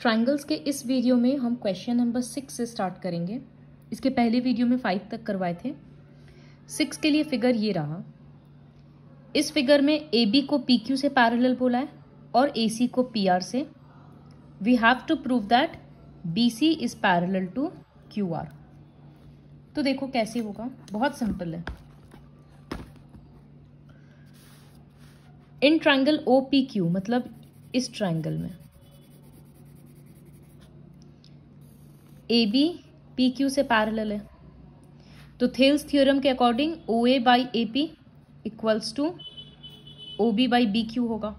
Triangles के इस video में हम क्वेश्चन नंबर सिक्स से स्टार्ट करेंगे इसके पहले वीडियो में फाइव तक करवाए थे सिक्स के लिए फिगर ये रहा इस फिगर में ए बी को पी क्यू से पैरेलल बोला है और ए सी को पी आर से we have to prove that B C is parallel to Q R तो देखो कैसे होगा बहुत सिंपल है in triangle O P Q मतलब इस ट्राइंगल में ए बी पी क्यू से पैरेलल है तो थेल्स थ्योरम के according O A by A P equals to O B by B Q होगा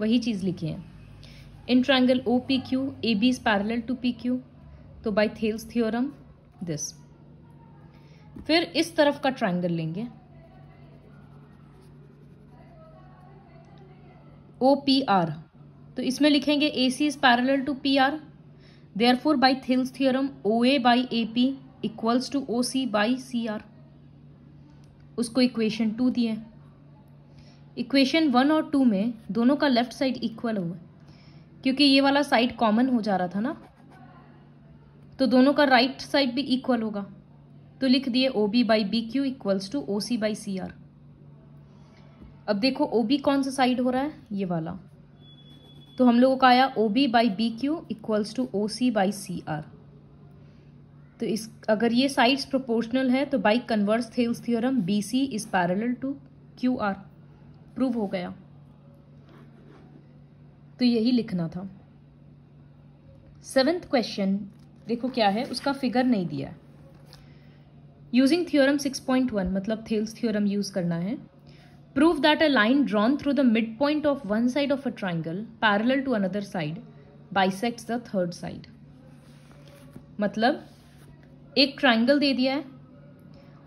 वही चीज़ लिखी है in triangle O P Q A B is parallel to P Q तो बाई थेल्स थ्योरम दिस फिर इस तरफ का ट्राइंगल लेंगे ओ पी आर तो इसमें लिखेंगे A C is parallel to P R therefore by thil's theorem oa by ap equals to oc by cr उसको इक्वेशन टू दिए इक्वेशन वन और टू में दोनों का लेफ्ट साइड इक्वल होगा क्योंकि ये वाला साइड कॉमन हो जा रहा था ना तो दोनों का राइट right साइड भी इक्वल होगा तो लिख दिए O B by B Q equals to O C by C R अब देखो ओ बी कौन सा साइड हो रहा है ये वाला तो हम लोगों का आया O B by B Q equals to O C by C R तो इस अगर ये साइड्स प्रोपोर्शनल है तो by converse Thales theorem B C is parallel to Q R prove हो गया तो यही लिखना था सेवेंथ क्वेश्चन देखो क्या है उसका फिगर नहीं दिया यूजिंग पॉइंट 6.1 मतलब थेल्स थियोरम यूज़ करना है Prove that a line drawn through the midpoint of one side of a triangle parallel to another side bisects the third side. मतलब एक ट्राइंगल दे दिया है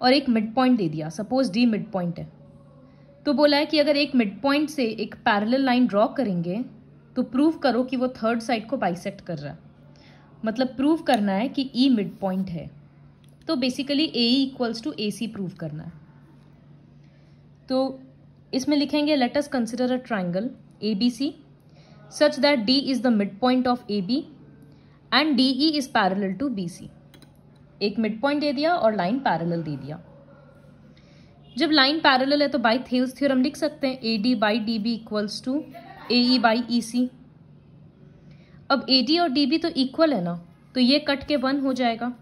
और एक मिड पॉइंट दे दिया सपोज डी मिड पॉइंट है तो बोला है कि अगर एक मिड पॉइंट से एक पैरेलल लाइन ड्रॉ करेंगे तो प्रूव करो कि वो थर्ड साइड को बाइसेक्ट कर रहा है मतलब प्रूव करना है कि ई मिड पॉइंट है तो basically A equals to A C prove करना है तो इसमें लिखेंगे let us consider a triangle A B C such that D is the mid point of A B and D E is parallel to B C एक mid point दे दिया और line parallel दे दिया जब लाइन पैरल है तो by Thales theorem लिख सकते हैं A D by D B equals to A E by E C अब ए डी और डी बी तो इक्वल है ना तो ये कट के वन हो जाएगा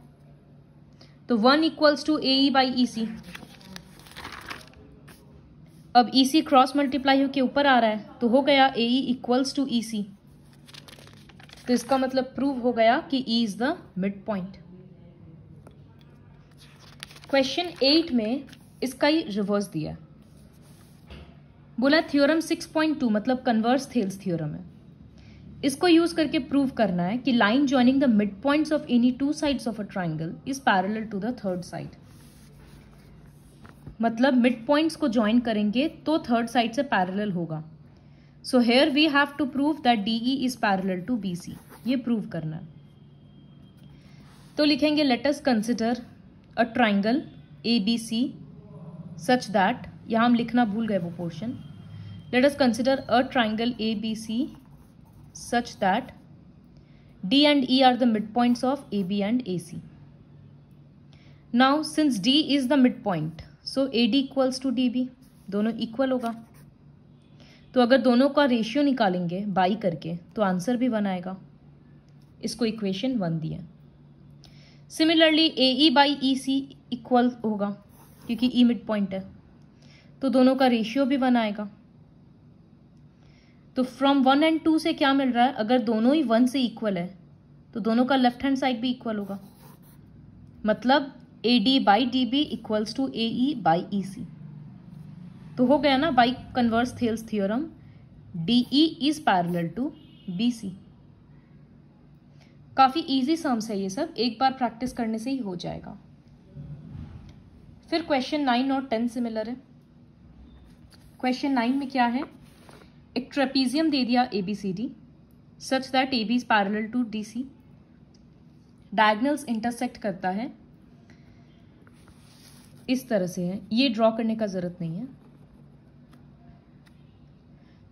तो one equals to A E by E C अब ई सी क्रॉस मल्टीप्लाई होके ऊपर आ रहा है तो हो गया ए E equals to E C तो इसका मतलब प्रूव हो गया कि E is the mid point question eight में इसका ही रिवर्स दिया बोला थ्योरम सिक्स पॉइंट टू मतलब कन्वर्स थेल्स थ्योरम है इसको यूज करके प्रूव करना है कि line joining the mid points of any two sides of a triangle is parallel to the third side मतलब मिड पॉइंट्स को ज्वाइन करेंगे तो थर्ड साइड से पैरेलल होगा so here we have to prove that D E is parallel to B C ये prove करना है तो लिखेंगे let's consider a triangle A B C such that यहाँ हम लिखना भूल गए वो portion let's consider a triangle A B C such that D and E are the midpoints of AB and AC. Now, since D is the midpoint, so A D equals to D B दोनों equal होगा तो अगर दोनों का ratio निकालेंगे by करके तो answer भी वन आएगा इसको इक्वेशन वन दिया similarly A E by E C equal होगा क्योंकि ई मिड पॉइंट है तो दोनों का रेशियो भी वन आएगा तो फ्रॉम वन एंड टू से क्या मिल रहा है अगर दोनों ही वन से इक्वल है तो दोनों का लेफ्ट हैंड साइड भी इक्वल होगा मतलब A D by D B equals to A E by E C तो हो गया ना by converse Thales theorem D E is parallel to B C काफ़ी इजी सम्स है ये सब एक बार प्रैक्टिस करने से ही हो जाएगा फिर क्वेश्चन नाइन और टेन सिमिलर है क्वेश्चन नाइन में क्या है एक ट्रेपीजियम दे दिया A B C D such that A B is parallel to D C diagonals intersect करता है इस तरह से है ये ड्रॉ करने का ज़रूरत नहीं है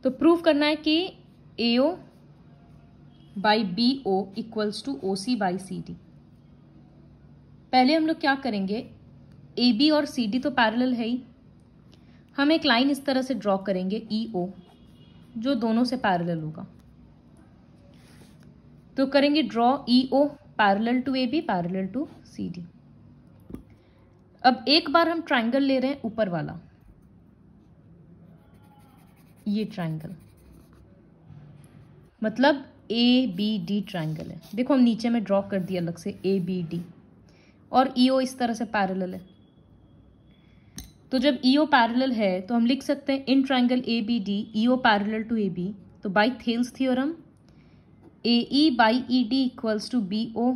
तो प्रूव करना है कि A O by B O equals to O C by C D पहले हम लोग क्या करेंगे ए बी और सी डी तो पैरेलल है ही हम एक लाइन इस तरह से ड्रॉ करेंगे ई e ओ जो दोनों से पैरेलल होगा तो करेंगे draw E O parallel to A B parallel to C D अब एक बार हम ट्राइंगल ले रहे हैं ऊपर वाला ये ट्राइंगल मतलब ए बी डी ट्राइंगल है देखो हम नीचे में ड्रॉ कर दिया अलग से ए बी डी और ई e ओ इस तरह से पैरेलल है तो जब ई ओ पैरेलल है तो हम लिख सकते हैं in triangle A B D E O parallel to A B तो by Thales theorem A E by E D equals to B O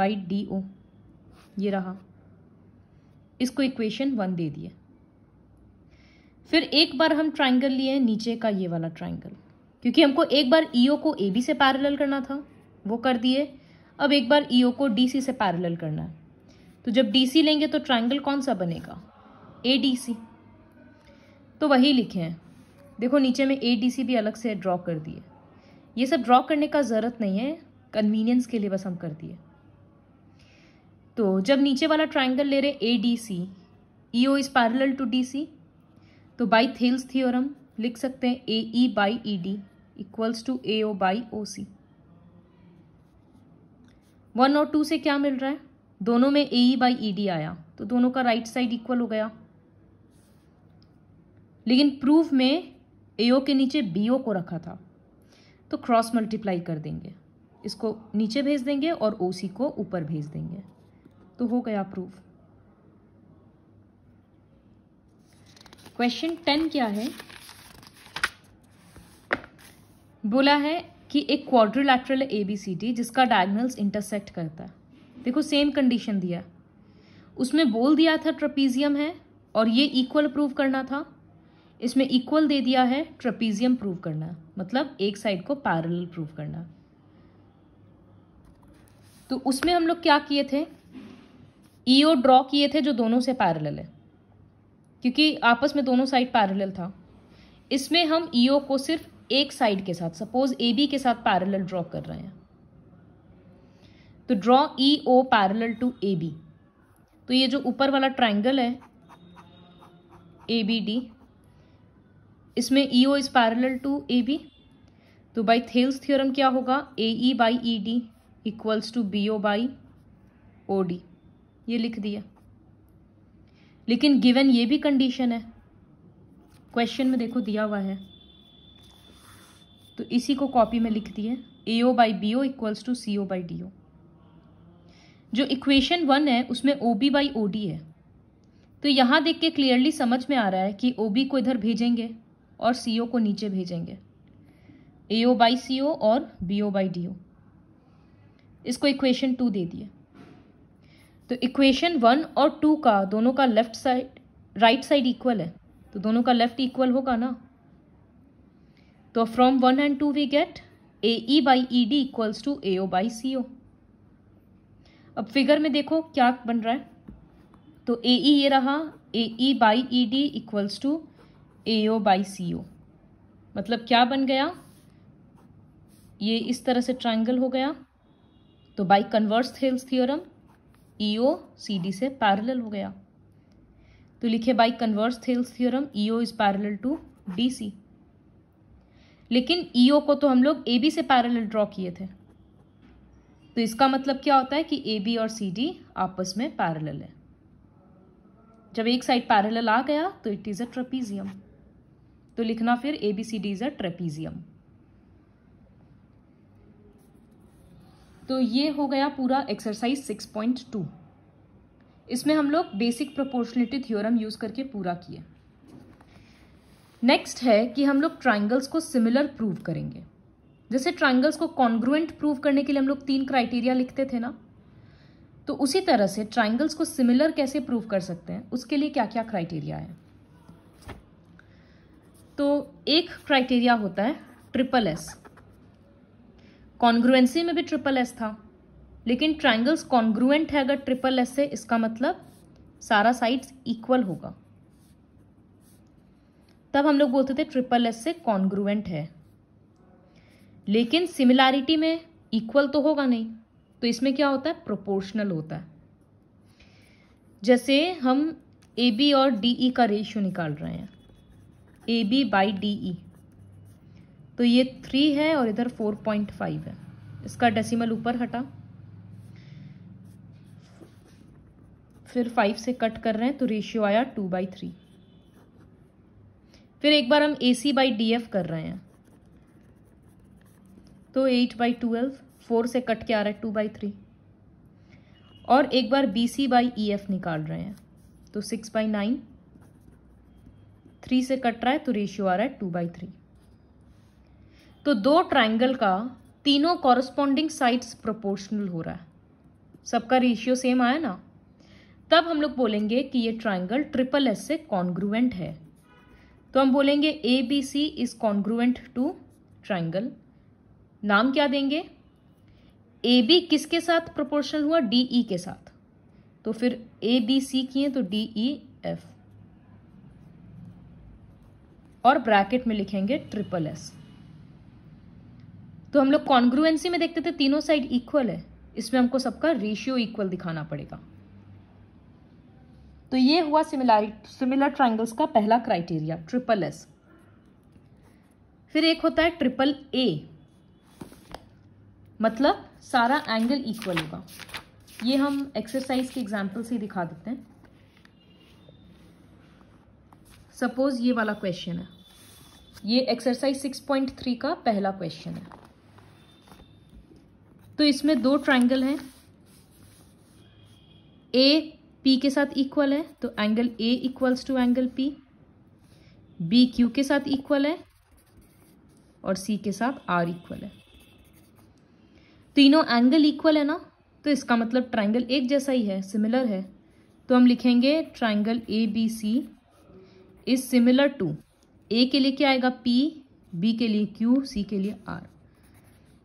by D O ये रहा इसको इक्वेशन वन दे दिया फिर एक बार हम ट्राइंगल लिए नीचे का ये वाला ट्राइंगल क्योंकि हमको एक बार ईओ e को ए बी से पैरेलल करना था वो कर दिए अब एक बार ईओ e को डी सी से पैरेलल करना है तो जब डी सी लेंगे तो ट्राइंगल कौन सा बनेगा ए डी सी तो वही लिखे हैं देखो नीचे में ए डी सी भी अलग से ड्रॉ कर दिए ये सब ड्रॉ करने का ज़रूरत नहीं है कन्वीनियंस के लिए बस हम कर दिए तो जब नीचे वाला ट्राइंगल ले रहे A D C E O is parallel to D C तो बाई थेल्स थियोरम लिख सकते हैं A E by E D equals to A O by O C one और टू से क्या मिल रहा है दोनों में ए ई बाई ई डी आया तो दोनों का राइट साइड इक्वल हो गया लेकिन प्रूफ में ए ओ के नीचे बी ओ को रखा था तो क्रॉस मल्टीप्लाई कर देंगे इसको नीचे भेज देंगे और ओ सी को ऊपर भेज देंगे तो हो गया प्रूफ क्वेश्चन टेन क्या है बोला है कि एक quadrilateral A B C D जिसका डायगनल्स इंटरसेक्ट करता है देखो सेम कंडीशन दिया उसमें बोल दिया था ट्रपीजियम है और ये इक्वल प्रूव करना था इसमें इक्वल दे दिया है ट्रपीजियम प्रूव करना मतलब एक साइड को पैरेलल प्रूव करना तो उसमें हम लोग क्या किए थे ई ओ ड्रॉ किए थे जो दोनों से पैरेलल है क्योंकि आपस में दोनों साइड पैरेलल था इसमें हम ई e ओ को सिर्फ एक साइड के साथ सपोज ए बी के साथ पैरेलल ड्रॉ कर रहे हैं तो draw E O parallel to A B तो ये जो ऊपर वाला ट्राइंगल है ए बी डी इसमें E O is parallel to A B तो बाई थेल्स थियोरम क्या होगा A E by E D equals to B O by O D ये लिख दिया लेकिन गिवन ये भी कंडीशन है क्वेश्चन में देखो दिया हुआ है तो इसी को कॉपी में लिख दिए A O by B O equals to C O by D O जो इक्वेशन वन है उसमें O B by O D है तो यहां देख के क्लियरली समझ में आ रहा है कि ओ बी को इधर भेजेंगे और सी ओ को नीचे भेजेंगे ए ओ बाई सी ओ और B O by D O इसको इक्वेशन टू दे दिया तो इक्वेशन वन और टू का दोनों का left side right side equal है तो दोनों का लेफ्ट इक्वल होगा ना तो from one and two we get A E by E D equals to A O by C O अब फिगर में देखो क्या बन रहा है तो ए ई e ये रहा A E by E D equals to A O by C O मतलब क्या बन गया ये इस तरह से ट्राइंगल हो गया तो by converse Thales theorem E O C D से पैरेलल हो गया तो लिखे by converse Thales theorem E O is parallel to D C लेकिन ई e ओ को तो हम लोग ए बी से पैरेलल ड्रॉ किए थे तो इसका मतलब क्या होता है कि ए बी और सी डी आपस में पैरेलल है जब एक साइड पैरेलल आ गया तो इट इज़ अ ट्रेपीजियम तो लिखना फिर A B C D is a trapezium तो ये हो गया पूरा एक्सरसाइज सिक्स पॉइंट टू इसमें हम लोग बेसिक प्रोपोर्शनिटी थ्योरम यूज करके पूरा किए नेक्स्ट है कि हम लोग ट्राइंगल्स को सिमिलर प्रूव करेंगे जैसे ट्राइंगल्स को कॉन्ग्रुएंट प्रूव करने के लिए हम लोग तीन क्राइटेरिया लिखते थे ना तो उसी तरह से ट्राइंगल्स को सिमिलर कैसे प्रूव कर सकते हैं उसके लिए क्या क्या क्राइटेरिया है तो एक क्राइटेरिया होता है ट्रिपल एस कॉन्ग्रुएंसी में भी ट्रिपल एस था लेकिन ट्राइंगल्स कॉन्ग्रुएंट है अगर ट्रिपल एस से इसका मतलब सारा साइड्स इक्वल होगा तब हम लोग बोलते थे ट्रिपल एस से कॉन्ग्रुएंट है लेकिन सिमिलैरिटी में इक्वल तो होगा नहीं तो इसमें क्या होता है प्रोपोर्शनल होता है जैसे हम ए बी और डी ई e का रेशियो निकाल रहे हैं A B by D E तो ये थ्री है और इधर फोर पॉइंट फाइव है इसका डेसिमल ऊपर हटा फिर फाइव से कट कर रहे हैं तो रेशियो आया टू बाई थ्री फिर एक बार हम A C by D F कर रहे हैं तो एट बाई ट्वेल्व फोर से कट के आ रहा है टू बाई थ्री और एक बार B C by E F निकाल रहे हैं तो सिक्स बाई नाइन थ्री से कट रहा है तो रेशियो आ रहा है टू बाई थ्री तो दो ट्राइंगल का तीनों कॉरस्पॉन्डिंग साइड्स प्रोपोर्शनल हो रहा है सबका रेशियो सेम आया ना तब हम लोग बोलेंगे कि ये ट्राइंगल ट्रिपल एस से कॉन्ग्रुवेंट है तो हम बोलेंगे A B C is congruent to triangle नाम क्या देंगे ए बी किसके साथ प्रोपोर्शनल हुआ डी ई e के साथ तो फिर ए बी सी किए तो डी ई एफ और ब्रैकेट में लिखेंगे ट्रिपल एस तो हम लोग कॉन्ग्रुएंसी में देखते थे तीनों साइड इक्वल है इसमें हमको सबका रेशियो इक्वल दिखाना पड़ेगा तो ये हुआ सिमिलर सिमिलर ट्राइंगल्स का पहला क्राइटेरिया ट्रिपल एस फिर एक होता है ट्रिपल ए मतलब सारा एंगल इक्वल होगा ये हम एक्सरसाइज के एग्जाम्पल से ही दिखा देते हैं सपोज ये वाला क्वेश्चन है ये एक्सरसाइज 6.3 का पहला क्वेश्चन है तो इसमें दो ट्राइंगल हैं ए पी के साथ इक्वल है तो angle A equals to angle P B Q के साथ इक्वल है और सी के साथ आर इक्वल है तीनों एंगल इक्वल है ना तो इसका मतलब ट्राइंगल एक जैसा ही है सिमिलर है तो हम लिखेंगे triangle A B C is similar to A के लिए क्या आएगा पी बी के लिए क्यू सी के लिए आर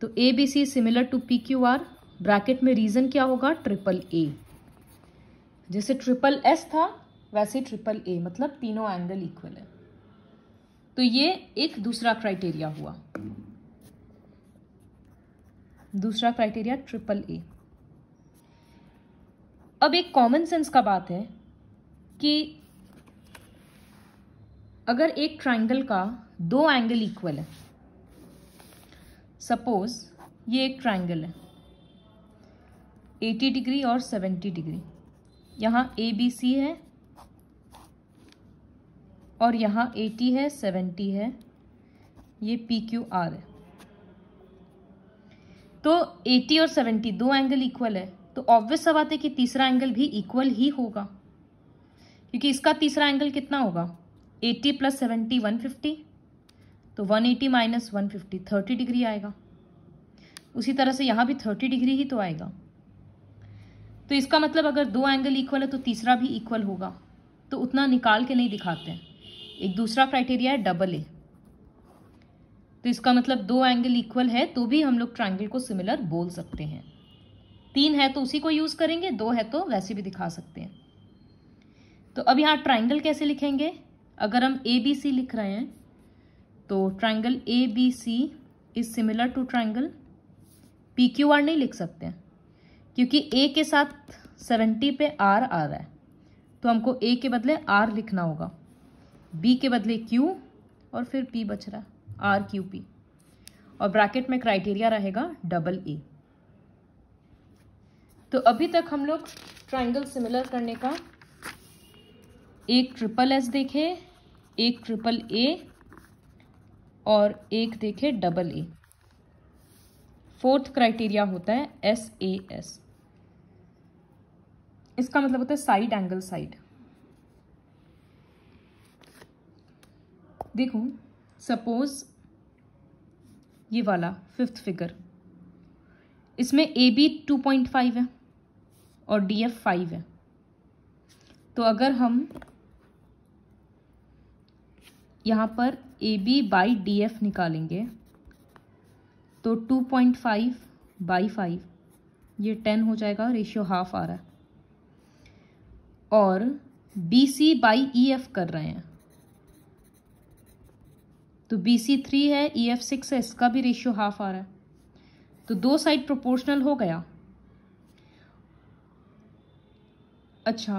तो A B C similar to P Q R bracket में रीजन क्या होगा ट्रिपल ए जैसे ट्रिपल एस था वैसे ट्रिपल ए मतलब तीनों एंगल इक्वल है तो ये एक दूसरा क्राइटेरिया हुआ दूसरा क्राइटेरिया ट्रिपल ए अब एक कॉमन सेंस का बात है कि अगर एक ट्राइंगल का दो एंगल इक्वल है सपोज ये एक ट्राइंगल है 80 डिग्री और 70 डिग्री यहाँ ए बी सी है और यहाँ 80 है 70 है ये पी क्यू आर है तो 80 और 70 दो एंगल इक्वल है तो ऑब्वियस सब बात है कि तीसरा एंगल भी इक्वल ही होगा क्योंकि इसका तीसरा एंगल कितना होगा 80 प्लस सेवेंटी वन फिफ्टी तो 180 eighty minus one fifty degree आएगा उसी तरह से यहाँ भी 30 डिग्री ही तो आएगा तो इसका मतलब अगर दो एंगल इक्वल है तो तीसरा भी इक्वल होगा तो उतना निकाल के नहीं दिखाते हैं एक दूसरा क्राइटेरिया है डबल ए तो इसका मतलब दो एंगल इक्वल है तो भी हम लोग ट्राइंगल को सिमिलर बोल सकते हैं तीन है तो उसी को यूज़ करेंगे दो है तो वैसे भी दिखा सकते हैं तो अब यहाँ ट्राइंगल कैसे लिखेंगे अगर हम ए बी सी लिख रहे हैं तो triangle A B C is similar to triangle P Q R नहीं लिख सकते क्योंकि ए के साथ सेवेंटी पे आर आ रहा है तो हमको ए के बदले आर लिखना होगा बी के बदले क्यू और फिर पी बच रहा है आर क्यू पी और ब्रैकेट में क्राइटेरिया रहेगा डबल ए तो अभी तक हम लोग ट्राइंगल सिमिलर करने का एक ट्रिपल एस देखे एक ट्रिपल ए और एक देखे डबल ए फोर्थ क्राइटेरिया होता है एस ए एस इसका मतलब होता है साइड एंगल साइड देखो सपोज ये वाला फिफ्थ फिगर इसमें A B two point five है और डी एफ फाइव है तो अगर हम यहाँ पर A B by D F निकालेंगे तो two point five by five ये टेन हो जाएगा रेशियो हाफ आ रहा है और B C by E F कर रहे हैं तो बी सी थ्री है ई एफ सिक्स है इसका भी रेशियो हाफ आ रहा है तो दो साइड प्रोपोर्शनल हो गया अच्छा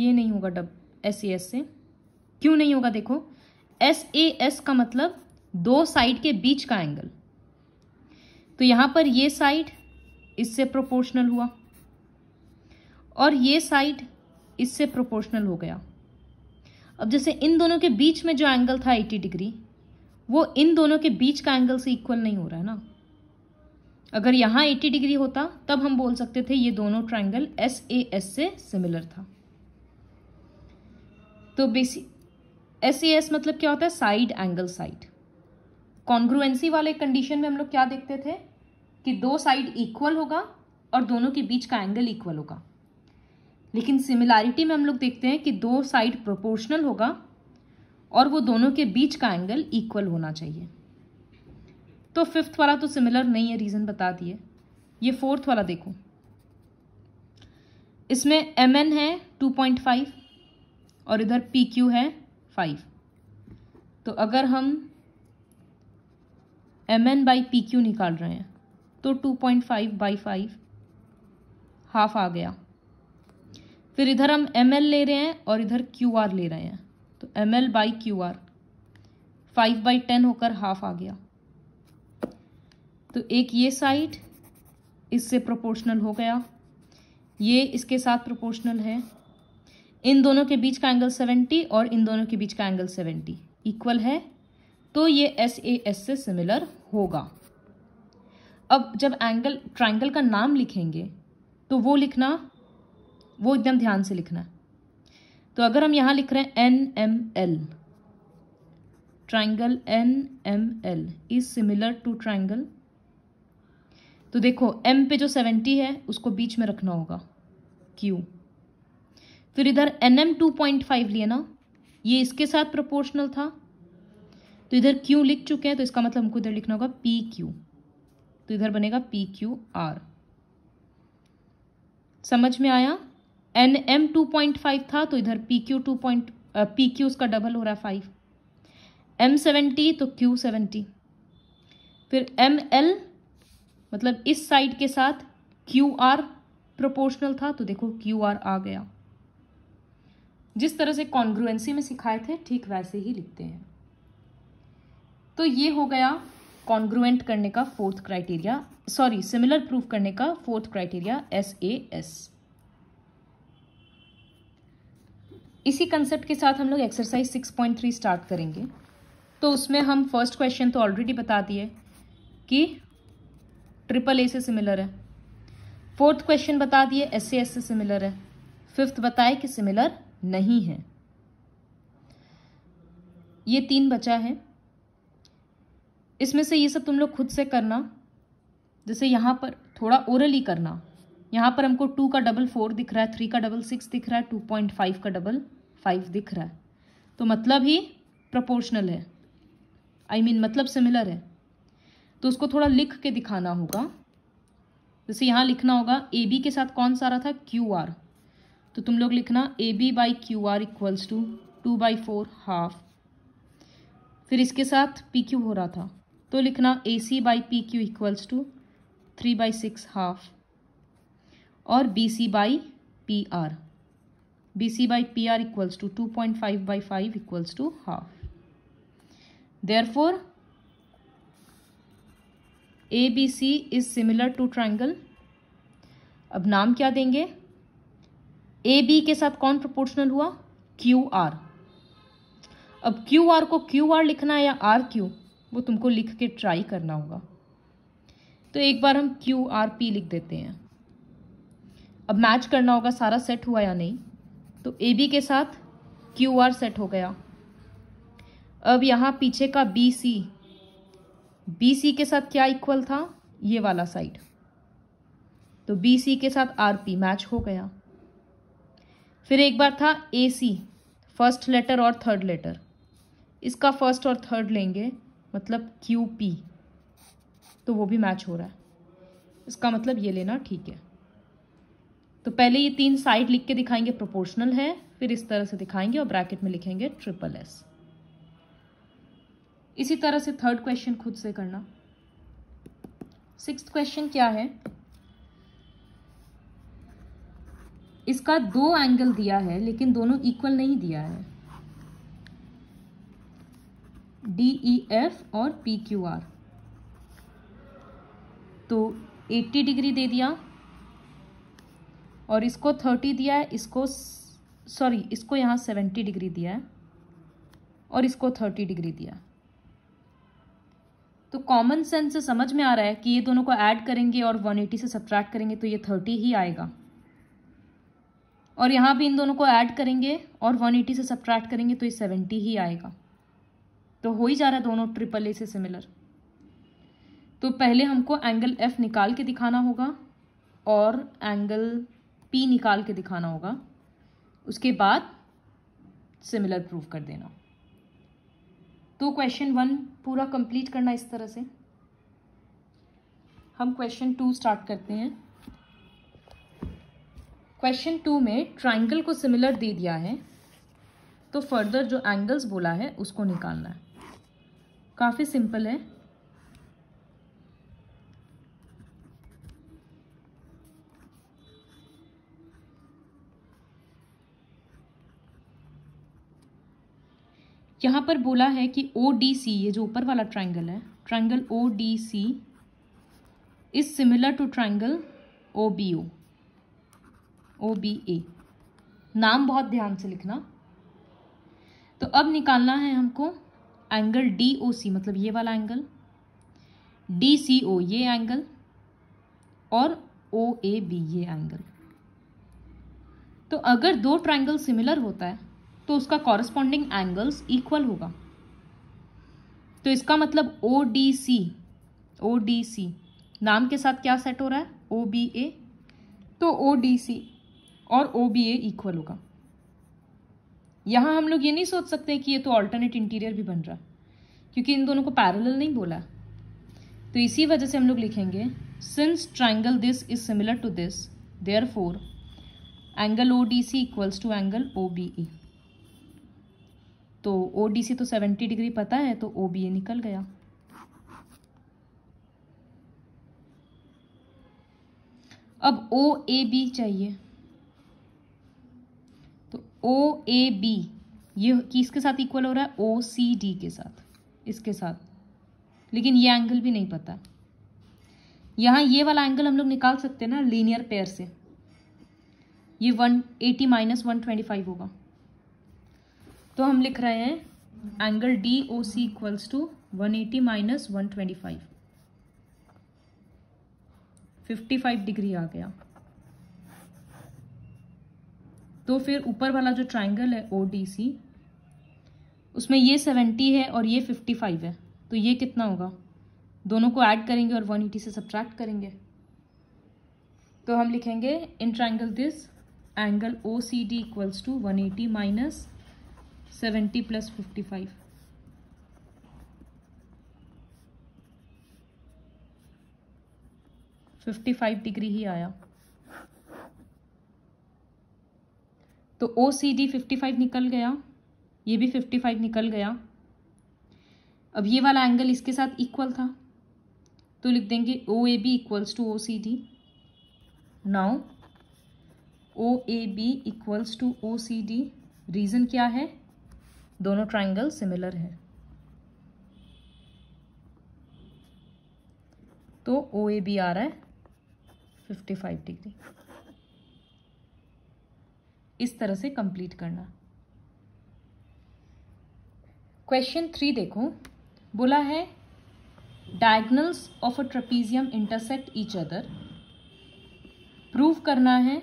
ये नहीं होगा डब एस सी एस से क्यों नहीं होगा देखो एस ए एस का मतलब दो साइड के बीच का एंगल तो यहां पर ये साइड इससे प्रोपोर्शनल हुआ और ये साइड इससे प्रोपोर्शनल हो गया अब जैसे इन दोनों के बीच में जो एंगल था 80 डिग्री वो इन दोनों के बीच का एंगल से इक्वल नहीं हो रहा है ना अगर यहां 80 डिग्री होता तब हम बोल सकते थे ये दोनों ट्राइंगल एस ए एस से सिमिलर था तो बेसिक एस एस मतलब क्या होता है साइड एंगल साइड कॉन्ग्रुएंसी वाले कंडीशन में हम लोग क्या देखते थे कि दो साइड इक्वल होगा और दोनों के बीच का एंगल इक्वल होगा लेकिन सिमिलैरिटी में हम लोग देखते हैं कि दो साइड प्रोपोर्शनल होगा और वो दोनों के बीच का एंगल इक्वल होना चाहिए तो फिफ्थ वाला तो सिमिलर नहीं है रीज़न बता दिए ये फोर्थ वाला देखो इसमें एम एन है टू पॉइंट फाइव और इधर पी क्यू है फाइव तो अगर हम M N by P Q निकाल रहे हैं तो two point five by five half आ गया फिर इधर हम एम एल ले रहे हैं और इधर क्यू आर ले रहे हैं तो M L by Q R five by ten होकर हाफ आ गया तो एक ये साइड इससे प्रोपोर्शनल हो गया ये इसके साथ प्रोपोर्शनल है इन दोनों के बीच का एंगल 70 और इन दोनों के बीच का एंगल 70 इक्वल है तो ये एस ए एस से सिमिलर होगा अब जब एंगल ट्राइंगल का नाम लिखेंगे तो वो लिखना वो एकदम ध्यान से लिखना है तो अगर हम यहाँ लिख रहे हैं N M L triangle N M L is similar to triangle तो देखो एम पे जो सेवेंटी है उसको बीच में रखना होगा क्यू फिर इधर N M two point five लिया ना ये इसके साथ प्रोपोर्शनल था तो इधर क्यू लिख चुके हैं तो इसका मतलब हमको इधर लिखना होगा पी क्यू तो इधर बनेगा पी क्यू आर समझ में आया N M two point five था तो इधर P Q two point P Q उसका डबल हो रहा है फाइव एम सेवेंटी तो क्यू सेवेंटी फिर एम एल मतलब इस साइड के साथ क्यू आर प्रोपोर्शनल था तो देखो क्यू आर आ गया जिस तरह से कॉन्ग्रुएंसी में सिखाए थे ठीक वैसे ही लिखते हैं तो ये हो गया कॉन्ग्रुएंट करने का fourth criteria sorry similar proof करने का fourth criteria S A S इसी कंसेप्ट के साथ हम लोग exercise six point three start करेंगे तो उसमें हम फर्स्ट क्वेश्चन तो ऑलरेडी बता दिए कि ट्रिपल ए से सिमिलर है फोर्थ क्वेश्चन बता दिए एस ए एस से सिमिलर है फिफ्थ बताए कि सिमिलर नहीं है ये तीन बचा है इसमें से ये सब तुम लोग खुद से करना जैसे यहाँ पर थोड़ा ओरली करना यहाँ पर हमको टू का डबल फोर दिख रहा है थ्री का डबल सिक्स दिख रहा है टू पॉइंट फाइव का डबल फाइव दिख रहा है तो मतलब ही प्रपोर्शनल है आई I मीन mean, मतलब सिमिलर है तो उसको थोड़ा लिख के दिखाना होगा जैसे यहाँ लिखना होगा ए बी के साथ कौन सा रहा था क्यू आर तो तुम लोग लिखना A B by Q R equals to two by four half फिर इसके साथ पी क्यू हो रहा था तो लिखना A C by P Q equals to three by six half और B C by P R B C by P R equals to two point five by five equals to half therefore A B C is similar to triangle अब नाम क्या देंगे A B के साथ कौन proportional हुआ Q R अब Q R को क्यू आर लिखना है या आर क्यू वो तुमको लिख के ट्राई करना होगा तो एक बार हम क्यू आर पी लिख देते हैं अब मैच करना होगा सारा सेट हुआ या नहीं तो ए बी के साथ क्यू आर सेट हो गया अब यहाँ पीछे का बी सी बी सी के साथ क्या इक्वल था ये वाला साइड तो बी सी के साथ आर पी मैच हो गया फिर एक बार था ए सी फर्स्ट लेटर और थर्ड लेटर इसका फर्स्ट और थर्ड लेंगे मतलब क्यू पी तो वो भी मैच हो रहा है इसका मतलब ये लेना ठीक है तो पहले ये तीन साइड लिख के दिखाएंगे प्रोपोर्शनल है फिर इस तरह से दिखाएंगे और ब्रैकेट में लिखेंगे ट्रिपल एस इसी तरह से थर्ड क्वेश्चन खुद से करना सिक्स क्वेश्चन क्या है इसका दो एंगल दिया है लेकिन दोनों इक्वल नहीं दिया है डी ई एफ और पी क्यू आर तो 80 डिग्री दे दिया और इसको 30 दिया है इसको सॉरी इसको यहाँ 70 डिग्री दिया है और इसको 30 डिग्री दिया तो कॉमन सेंस से समझ में आ रहा है कि ये दोनों को ऐड करेंगे और 180 से सब्ट्रैक्ट करेंगे तो ये 30 ही आएगा और यहाँ भी इन दोनों को ऐड करेंगे और वन एटी से सब्ट्रैक्ट करेंगे तो ये सेवेंटी ही आएगा तो हो ही जा रहा है दोनों ट्रिपल ए से सिमिलर तो पहले हमको एंगल एफ निकाल के दिखाना होगा और एंगल पी निकाल के दिखाना होगा उसके बाद सिमिलर प्रूव कर देना तो क्वेश्चन वन पूरा कंप्लीट करना इस तरह से हम क्वेश्चन टू स्टार्ट करते हैं क्वेश्चन टू में ट्राइंगल को सिमिलर दे दिया है तो फर्दर जो एंगल्स बोला है उसको निकालना है काफ़ी सिंपल है यहाँ पर बोला है कि ओ डी सी ये जो ऊपर वाला ट्राइंगल है triangle O D C is similar to triangle O B O O B A नाम बहुत ध्यान से लिखना तो अब निकालना है हमको एंगल डी ओ सी मतलब ये वाला एंगल डी सी ओ ये एंगल और ओ ए बी ये एंगल तो अगर दो ट्राइंगल सिमिलर होता है तो उसका कॉरस्पॉन्डिंग एंगल्स इक्वल होगा तो इसका मतलब ओ डी सी ओ डी सी नाम के साथ क्या सेट हो रहा है ओ बी ए तो ओ डी सी और ओ बी ए इक्वल होगा यहाँ हम लोग ये नहीं सोच सकते कि ये तो ऑल्टरनेट इंटीरियर भी बन रहा क्योंकि इन दोनों को पैरेलल नहीं बोला तो इसी वजह से हम लोग लिखेंगे since triangle this is similar to this therefore angle O D C equals to angle O B A तो ओ डी सी तो सेवेंटी डिग्री पता है तो ओ बी ए निकल गया अब ओ ए बी चाहिए ओ ए बी ये किसके साथ इक्वल हो रहा है ओ सी डी के साथ इसके साथ लेकिन ये एंगल भी नहीं पता यहाँ ये वाला एंगल हम लोग निकाल सकते हैं ना लीनियर पेयर से ये one eighty minus one twenty five होगा तो हम लिख रहे हैं angle D O C equals to one eighty minus one twenty five fifty five degree आ गया तो फिर ऊपर वाला जो ट्राइंगल है ओ डी सी उसमें ये सेवेंटी है और ये फिफ्टी फाइव है तो ये कितना होगा दोनों को ऐड करेंगे और वन एटी से सब्ट्रैक्ट करेंगे तो हम लिखेंगे in triangle this angle O C D equals to one eighty minus seventy plus fifty five fifty five degree ही आया तो O C D fifty five निकल गया ये भी फिफ्टी फाइव निकल गया अब ये वाला एंगल इसके साथ इक्वल था तो लिख देंगे O A B equals to O C D now O A B equals to O C D reason क्या है दोनों ट्राइंगल सिमिलर हैं तो ओ ए बी आ रहा है फिफ्टी फाइव डिग्री इस तरह से कंप्लीट करना क्वेश्चन थ्री देखो बोला है diagonals of a trapezium intersect each other prove करना है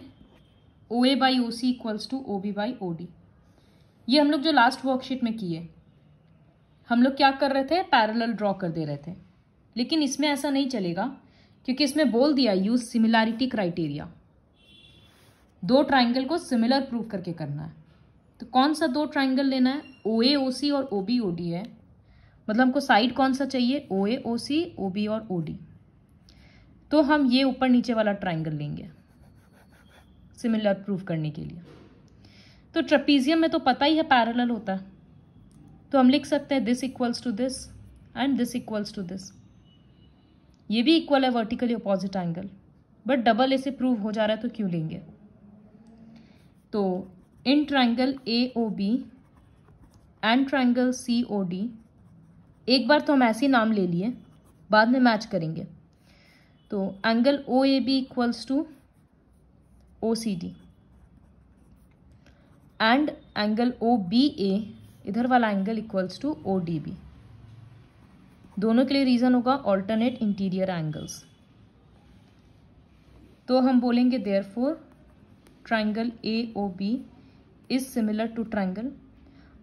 O A by O C equals to O B by O D ये हम लोग जो लास्ट वर्कशीट में किए हम लोग क्या कर रहे थे पैरेलल ड्रॉ कर दे रहे थे लेकिन इसमें ऐसा नहीं चलेगा क्योंकि इसमें बोल दिया यूज सिमिलैरिटी क्राइटेरिया दो ट्राइंगल को सिमिलर प्रूव करके करना है तो कौन सा दो ट्राइंगल लेना है ओ ए ओ सी और ओ बी ओ डी है मतलब हमको साइड कौन सा चाहिए ओ ए ओ सी ओ बी और ओ डी तो हम ये ऊपर नीचे वाला ट्राइंगल लेंगे सिमिलर प्रूव करने के लिए तो ट्रपीजियम में तो पता ही है पैरेलल होता है तो हम लिख सकते हैं this equals to this and this equals to this ये भी इक्वल है vertically opposite angle but double ऐसे प्रूव हो जा रहा है तो क्यों लेंगे तो in triangle A O B and triangle C O D एक बार तो हम ऐसे नाम ले लिए बाद में मैच करेंगे तो angle O A B equals to O C D and angle O B A इधर वाला angle equals to O D B दोनों के लिए रीज़न होगा ऑल्टरनेट इंटीरियर एंगल्स तो हम बोलेंगे therefore triangle A O B is similar to triangle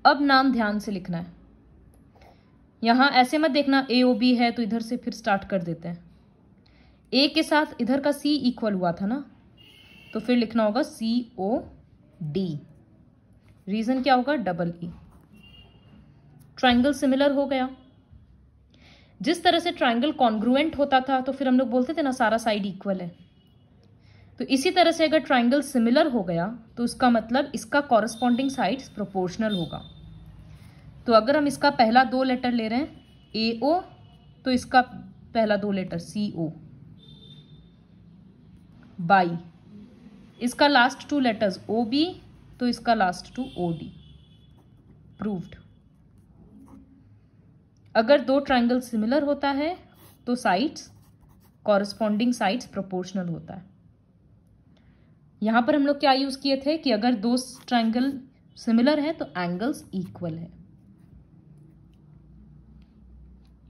अब नाम ध्यान से लिखना है यहां ऐसे मत देखना ए ओ बी है तो इधर से फिर स्टार्ट कर देते हैं ए के साथ इधर का सी इक्वल हुआ था ना तो फिर लिखना होगा सी ओ डी रीज़न क्या होगा डबल ई ट्राइंगल सिमिलर हो गया जिस तरह से ट्राइंगल कॉन्ग्रुएंट होता था तो फिर हम लोग बोलते थे ना सारा साइड इक्वल है तो इसी तरह से अगर ट्राइंगल सिमिलर हो गया तो उसका मतलब इसका कॉरस्पॉन्डिंग साइड्स प्रोपोर्शनल होगा तो अगर हम इसका पहला दो लेटर ले रहे हैं ए ओ तो इसका पहला दो लेटर सी ओ बाई इसका last two letters O B तो इसका last two O D proved अगर दो ट्राइंगल सिमिलर होता है तो साइड्स कॉरस्पॉन्डिंग साइड्स प्रोपोर्शनल होता है यहाँ पर हम लोग क्या यूज़ किए थे कि अगर दो ट्राइंगल सिमिलर हैं तो एंगल्स इक्वल है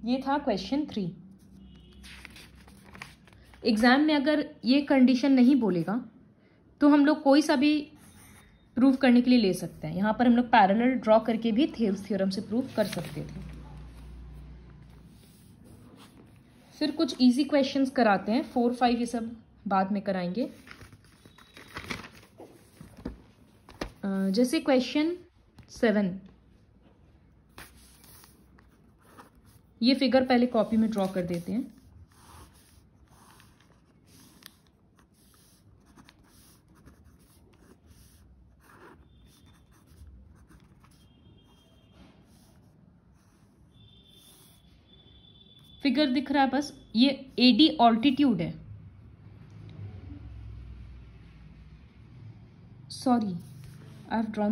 ये था क्वेश्चन थ्री एग्ज़ाम में अगर ये कंडीशन नहीं बोलेगा तो हम लोग कोई सा भी प्रूव करने के लिए ले सकते हैं यहाँ पर हम लोग पैरेलल ड्रॉ करके भी थेल्स थ्योरम से प्रूव कर सकते थे फिर कुछ इजी क्वेश्चंस कराते हैं फोर फाइव ये सब बाद में कराएंगे जैसे क्वेश्चन सेवन ये फिगर पहले कॉपी में ड्रॉ कर देते हैं फिगर दिख रहा है बस ये एडी ऑल्टीट्यूड है सॉरी I've drawn